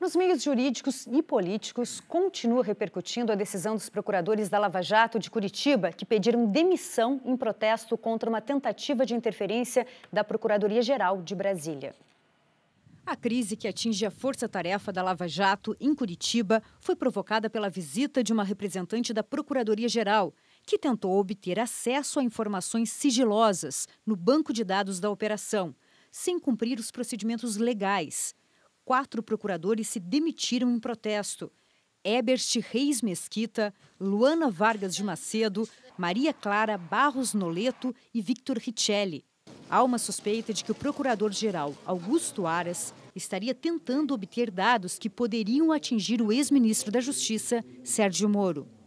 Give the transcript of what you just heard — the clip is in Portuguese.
Nos meios jurídicos e políticos, continua repercutindo a decisão dos procuradores da Lava Jato de Curitiba, que pediram demissão em protesto contra uma tentativa de interferência da Procuradoria-Geral de Brasília. A crise que atinge a força-tarefa da Lava Jato em Curitiba foi provocada pela visita de uma representante da Procuradoria-Geral, que tentou obter acesso a informações sigilosas no banco de dados da operação, sem cumprir os procedimentos legais quatro procuradores se demitiram em protesto. Ebert Reis Mesquita, Luana Vargas de Macedo, Maria Clara Barros Noleto e Victor Richelli. Há uma suspeita de que o procurador-geral Augusto Aras estaria tentando obter dados que poderiam atingir o ex-ministro da Justiça, Sérgio Moro.